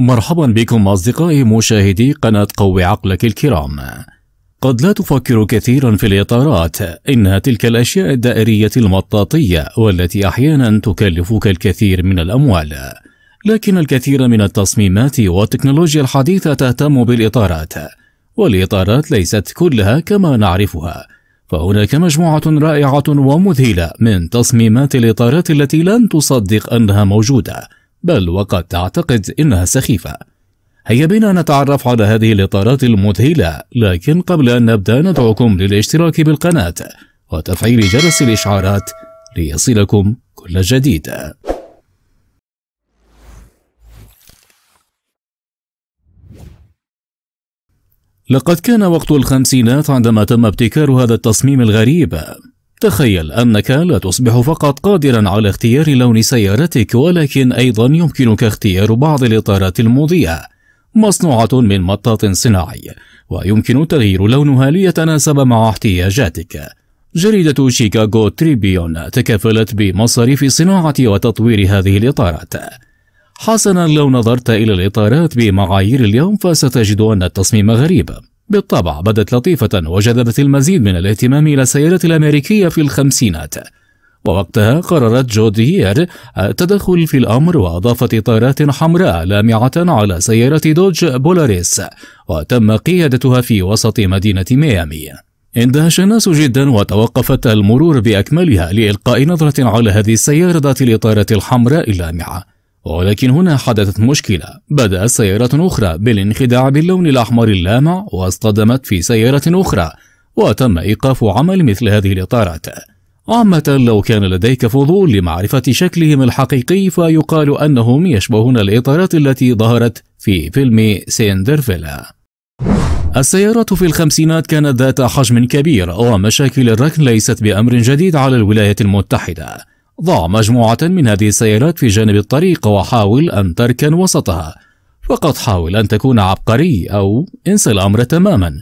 مرحبا بكم أصدقائي مشاهدي قناة قوي عقلك الكرام قد لا تفكر كثيرا في الإطارات إنها تلك الأشياء الدائرية المطاطية والتي أحيانا تكلفك الكثير من الأموال لكن الكثير من التصميمات والتكنولوجيا الحديثة تهتم بالإطارات والإطارات ليست كلها كما نعرفها فهناك مجموعة رائعة ومذهلة من تصميمات الإطارات التي لن تصدق أنها موجودة بل وقد تعتقد إنها سخيفة هيا بنا نتعرف على هذه الإطارات المذهلة لكن قبل أن نبدأ ندعوكم للاشتراك بالقناة وتفعيل جرس الإشعارات ليصلكم كل جديد لقد كان وقت الخمسينات عندما تم ابتكار هذا التصميم الغريب تخيل أنك لا تصبح فقط قادرا على اختيار لون سيارتك ولكن أيضا يمكنك اختيار بعض الإطارات المضيئة مصنوعة من مطاط صناعي ويمكن تغيير لونها ليتناسب مع احتياجاتك جريدة شيكاغو تريبيون تكفلت بمصاريف صناعة وتطوير هذه الإطارات حسنا لو نظرت إلى الإطارات بمعايير اليوم فستجد أن التصميم غريب بالطبع بدت لطيفة وجذبت المزيد من الاهتمام إلى السيارات الأمريكية في الخمسينات ووقتها قررت جود هير التدخل في الأمر وأضافت إطارات حمراء لامعة على سيارة دوج بولاريس وتم قيادتها في وسط مدينة ميامي اندهش الناس جدا وتوقفت المرور بأكملها لإلقاء نظرة على هذه السيارة ذات الإطارة الحمراء اللامعة ولكن هنا حدثت مشكلة بدأت سيارة أخرى بالانخداع باللون الأحمر اللامع واصطدمت في سيارة أخرى وتم إيقاف عمل مثل هذه الإطارات عامة لو كان لديك فضول لمعرفة شكلهم الحقيقي فيقال أنهم يشبهون الإطارات التي ظهرت في فيلم سيندرفيلا السيارة في الخمسينات كانت ذات حجم كبير ومشاكل الركن ليست بأمر جديد على الولايات المتحدة ضع مجموعة من هذه السيارات في جانب الطريق وحاول أن تركن وسطها فقط حاول أن تكون عبقري أو انسى الأمر تماما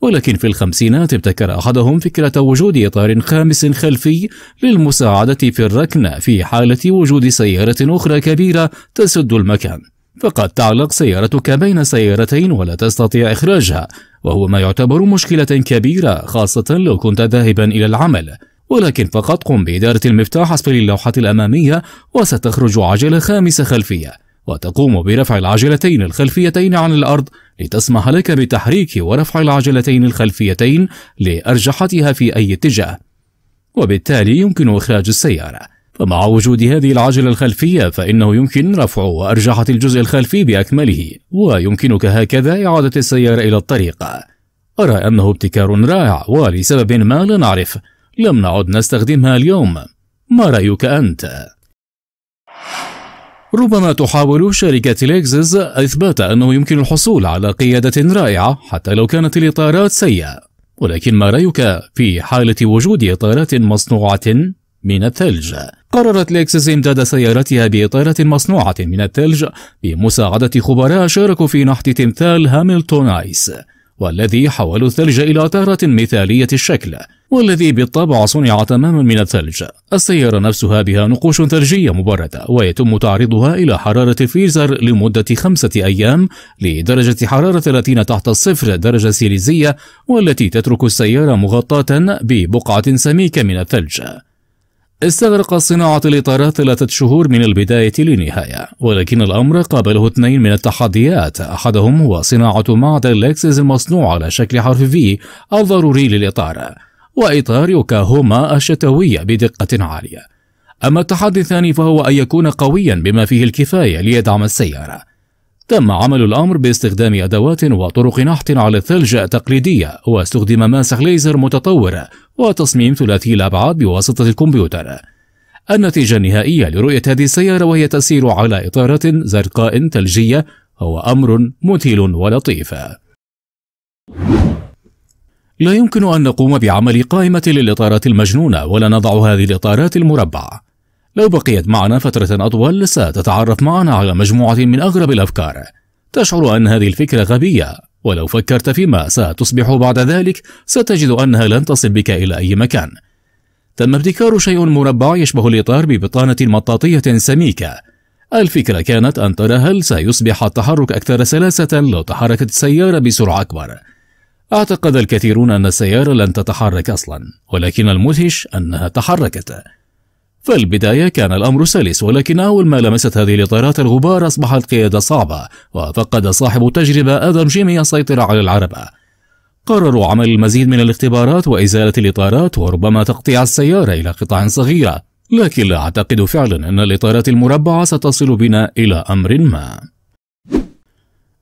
ولكن في الخمسينات ابتكر أحدهم فكرة وجود إطار خامس خلفي للمساعدة في الركن في حالة وجود سيارة أخرى كبيرة تسد المكان فقد تعلق سيارتك بين سيارتين ولا تستطيع إخراجها وهو ما يعتبر مشكلة كبيرة خاصة لو كنت ذاهبا إلى العمل ولكن فقط قم بإدارة المفتاح أسفل اللوحة الأمامية وستخرج عجلة خامسة خلفية وتقوم برفع العجلتين الخلفيتين عن الأرض لتسمح لك بتحريك ورفع العجلتين الخلفيتين لأرجحتها في أي اتجاه وبالتالي يمكن إخراج السيارة فمع وجود هذه العجلة الخلفية فإنه يمكن رفع وأرجحة الجزء الخلفي بأكمله ويمكنك هكذا إعادة السيارة إلى الطريق أرى أنه ابتكار رائع ولسبب ما لا نعرف لم نعد نستخدمها اليوم ما رأيك أنت؟ ربما تحاول شركة ليكزس إثبات أنه يمكن الحصول على قيادة رائعة حتى لو كانت الإطارات سيئة ولكن ما رأيك في حالة وجود إطارات مصنوعة من الثلج؟ قررت ليكسس إمداد سيارتها بإطارة مصنوعة من الثلج بمساعدة خبراء شاركوا في نحت تمثال هاملتون آيس والذي حولوا الثلج إلى طارة مثالية الشكل والذي بالطبع صنع تماما من الثلج السيارة نفسها بها نقوش ثلجية مبردة ويتم تعريضها إلى حرارة الفريزر لمدة خمسة أيام لدرجة حرارة 30 تحت الصفر درجة سيليزية والتي تترك السيارة مغطاة ببقعة سميكة من الثلج استغرق صناعة الإطارات ثلاثة شهور من البداية للنهاية ولكن الأمر قابله اثنين من التحديات أحدهم هو صناعة معدن لكسس المصنوع على شكل حرف V الضروري للإطار وإطار يوكاهوما الشتوية بدقة عالية أما التحدي الثاني فهو أن يكون قويا بما فيه الكفاية ليدعم السيارة تم عمل الأمر باستخدام أدوات وطرق نحت على الثلج تقليدية واستخدم ماسح ليزر متطور وتصميم ثلاثي الأبعاد بواسطة الكمبيوتر النتيجة النهائية لرؤية هذه السيارة وهي تسير على إطارات زرقاء ثلجية هو أمر مثير ولطيف لا يمكن أن نقوم بعمل قائمة للإطارات المجنونة ولا نضع هذه الإطارات المربعة. لو بقيت معنا فترة أطول ستتعرف معنا على مجموعة من أغرب الأفكار. تشعر أن هذه الفكرة غبية، ولو فكرت فيما ستصبح بعد ذلك ستجد أنها لن تصل بك إلى أي مكان. تم ابتكار شيء مربع يشبه الإطار ببطانة مطاطية سميكة. الفكرة كانت أن ترى هل سيصبح التحرك أكثر سلاسة لو تحركت السيارة بسرعة أكبر. اعتقد الكثيرون أن السيارة لن تتحرك أصلا ولكن المدهش أنها تحركت فالبداية كان الأمر سلس ولكن أول ما لمست هذه الإطارات الغبار أصبحت قيادة صعبة وفقد صاحب التجربة آدم جيمي السيطرة على العربة قرروا عمل المزيد من الاختبارات وإزالة الإطارات وربما تقطيع السيارة إلى قطع صغيرة لكن لا أعتقد فعلا أن الإطارات المربعة ستصل بنا إلى أمر ما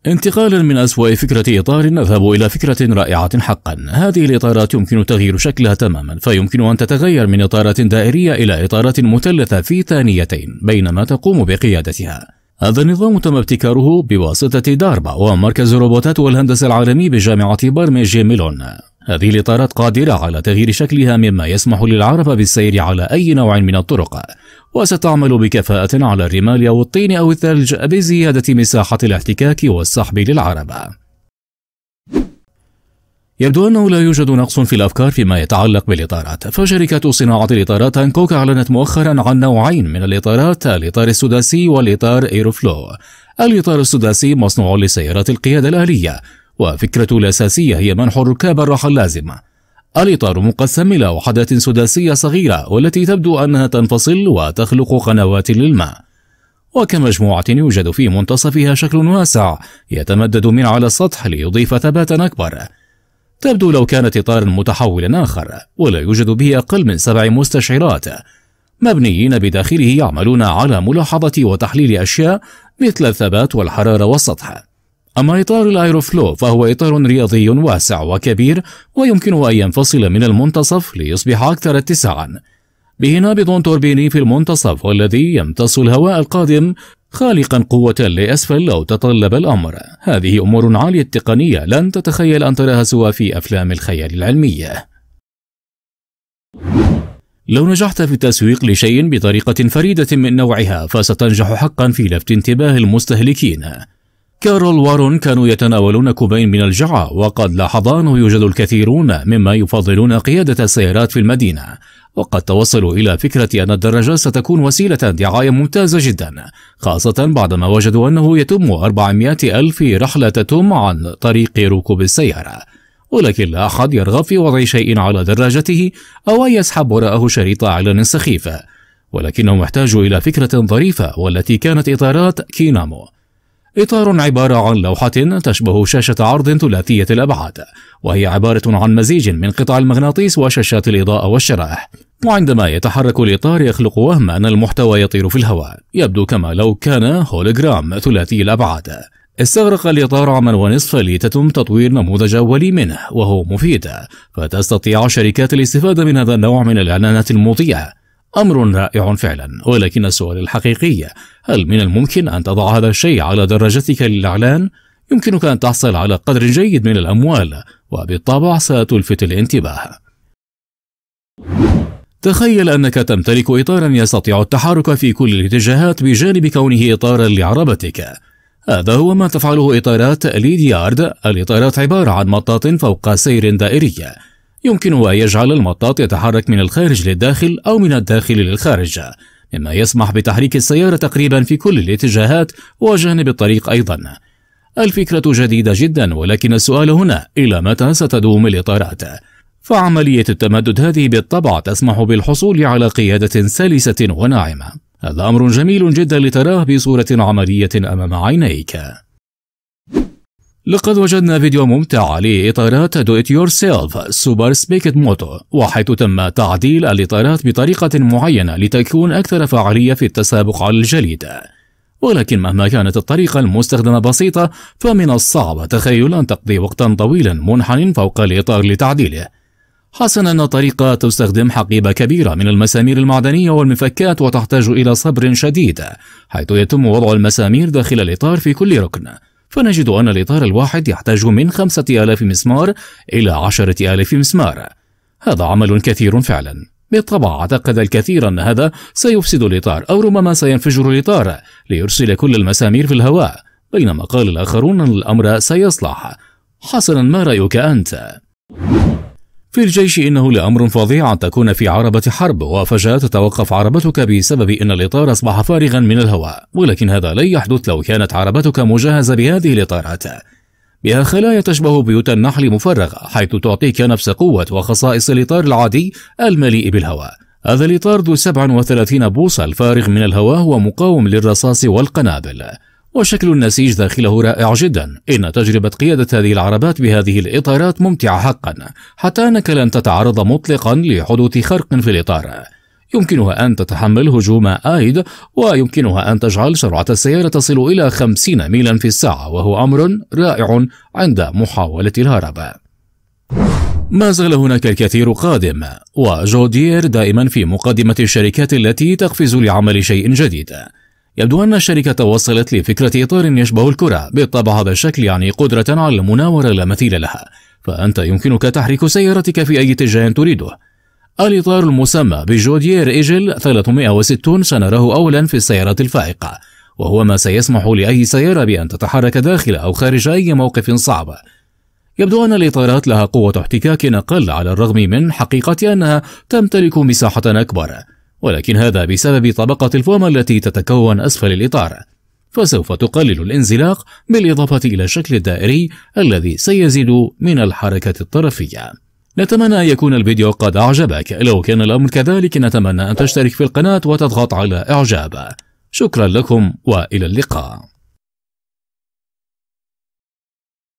انتقالا من أسوأ فكرة إطار نذهب إلى فكرة رائعة حقا هذه الإطارات يمكن تغيير شكلها تماما فيمكن أن تتغير من إطارات دائرية إلى إطارات مثلثة في ثانيتين بينما تقوم بقيادتها هذا النظام تم ابتكاره بواسطة داربا ومركز الروبوتات والهندسة العالمي بجامعة برمج ميلون هذه الإطارات قادرة على تغيير شكلها مما يسمح للعرب بالسير على أي نوع من الطرق وستعمل بكفاءة على الرمال أو الطين أو الثلج بزيادة مساحة الاحتكاك والسحب للعربة يبدو أنه لا يوجد نقص في الأفكار فيما يتعلق بالإطارات فشركة صناعة الإطارات هانكوك أعلنت مؤخرا عن نوعين من الإطارات الإطار السداسي والإطار إيروفلو الإطار السداسي مصنوع لسيارات القيادة الآلية وفكرته الأساسية هي منح الركاب الراحة اللازمة الإطار مقسم إلى وحدات سداسية صغيرة والتي تبدو أنها تنفصل وتخلق قنوات للماء وكمجموعة يوجد في منتصفها شكل واسع يتمدد من على السطح ليضيف ثباتا أكبر تبدو لو كانت إطارا متحولا آخر ولا يوجد به أقل من سبع مستشعرات مبنيين بداخله يعملون على ملاحظة وتحليل أشياء مثل الثبات والحرارة والسطح أما إطار الأيروفلو فهو إطار رياضي واسع وكبير ويمكنه أن ينفصل من المنتصف ليصبح أكثر اتساعا به نابض توربيني في المنتصف والذي يمتص الهواء القادم خالقا قوة لأسفل لو تطلب الأمر هذه أمور عالية التقنية لن تتخيل أن تراها سوى في أفلام الخيال العلمية لو نجحت في التسويق لشيء بطريقة فريدة من نوعها فستنجح حقا في لفت انتباه المستهلكين كارول وارون كانوا يتناولون كوبين من الجعة وقد لاحظ أنه يوجد الكثيرون مما يفضلون قيادة السيارات في المدينة وقد توصلوا إلى فكرة أن الدراجة ستكون وسيلة دعاية ممتازة جدا خاصة بعدما وجدوا أنه يتم 400 ألف رحلة تتم عن طريق ركوب السيارة ولكن لا أحد يرغب في وضع شيء على دراجته أو أن يسحب وراءه شريط إعلان سخيف ولكنهم احتاجوا إلى فكرة ظريفة والتي كانت إطارات كينامو إطار عبارة عن لوحة تشبه شاشة عرض ثلاثية الأبعاد وهي عبارة عن مزيج من قطع المغناطيس وشاشات الإضاءة والشرائح وعندما يتحرك الإطار يخلق وهم أن المحتوى يطير في الهواء يبدو كما لو كان هولوجرام ثلاثي الأبعاد استغرق الإطار عاما ونصف لتتم تطوير نموذج أولي منه وهو مفيد فتستطيع شركات الاستفادة من هذا النوع من الإعلانات المضيئة أمر رائع فعلا ولكن السؤال الحقيقي هل من الممكن أن تضع هذا الشيء على درجتك للإعلان؟ يمكنك أن تحصل على قدر جيد من الأموال وبالطبع ستلفت الانتباه تخيل أنك تمتلك إطارا يستطيع التحرك في كل الاتجاهات بجانب كونه إطارا لعربتك هذا هو ما تفعله إطارات ليديارد الإطارات عبارة عن مطاط فوق سير دائري يمكن أن يجعل المطاط يتحرك من الخارج للداخل أو من الداخل للخارج مما يسمح بتحريك السيارة تقريبا في كل الاتجاهات وجانب الطريق أيضا الفكرة جديدة جدا ولكن السؤال هنا إلى متى ستدوم الإطارات؟ فعملية التمدد هذه بالطبع تسمح بالحصول على قيادة سلسة وناعمة هذا أمر جميل جدا لتراه بصورة عملية أمام عينيك لقد وجدنا فيديو ممتع لإطارات دو إت يور سيلف سوبر سبيكت موتو وحيث تم تعديل الإطارات بطريقة معينة لتكون أكثر فعالية في التسابق على الجليد ولكن مهما كانت الطريقة المستخدمة بسيطة فمن الصعب تخيل أن تقضي وقتا طويلا منحن فوق الإطار لتعديله حسنا أن الطريقة تستخدم حقيبة كبيرة من المسامير المعدنية والمفكات وتحتاج إلى صبر شديد حيث يتم وضع المسامير داخل الإطار في كل ركن فنجد أن الإطار الواحد يحتاج من 5000 مسمار إلى 10000 مسمار هذا عمل كثير فعلا بالطبع اعتقد الكثير أن هذا سيفسد الإطار أو ربما سينفجر الإطار ليرسل كل المسامير في الهواء بينما قال الآخرون أن الأمر سيصلح حسنا ما رأيك أنت؟ في الجيش إنه لأمر فظيع أن تكون في عربة حرب وفجأة تتوقف عربتك بسبب أن الإطار أصبح فارغا من الهواء ولكن هذا لن يحدث لو كانت عربتك مجهزة بهذه الإطارات بها خلايا تشبه بيوت النحل مفرغة حيث تعطيك نفس قوة وخصائص الإطار العادي المليء بالهواء هذا الإطار ذو 37 بوصة الفارغ من الهواء هو مقاوم للرصاص والقنابل وشكل النسيج داخله رائع جدا إن تجربة قيادة هذه العربات بهذه الإطارات ممتعة حقا حتى أنك لن تتعرض مطلقا لحدوث خرق في الإطار يمكنها أن تتحمل هجوم آيد ويمكنها أن تجعل سرعة السيارة تصل إلى 50 ميلا في الساعة وهو أمر رائع عند محاولة الهرب ما زال هناك الكثير قادم وجودير دائما في مقدمة الشركات التي تقفز لعمل شيء جديد يبدو أن الشركة وصلت لفكرة إطار يشبه الكرة بالطبع هذا الشكل يعني قدرة على المناورة لا مثيل لها فأنت يمكنك تحريك سيارتك في أي اتجاه تريده الإطار المسمى بجودير إيجل 360 سنراه أولا في السيارات الفائقة وهو ما سيسمح لأي سيارة بأن تتحرك داخل أو خارج أي موقف صعب يبدو أن الإطارات لها قوة احتكاك أقل على الرغم من حقيقة أنها تمتلك مساحة أكبر ولكن هذا بسبب طبقة الفوم التي تتكون أسفل الإطار فسوف تقلل الانزلاق بالإضافة إلى الشكل الدائري الذي سيزيد من الحركة الطرفية نتمنى أن يكون الفيديو قد أعجبك لو كان الأمر كذلك نتمنى أن تشترك في القناة وتضغط على إعجاب شكرا لكم وإلى اللقاء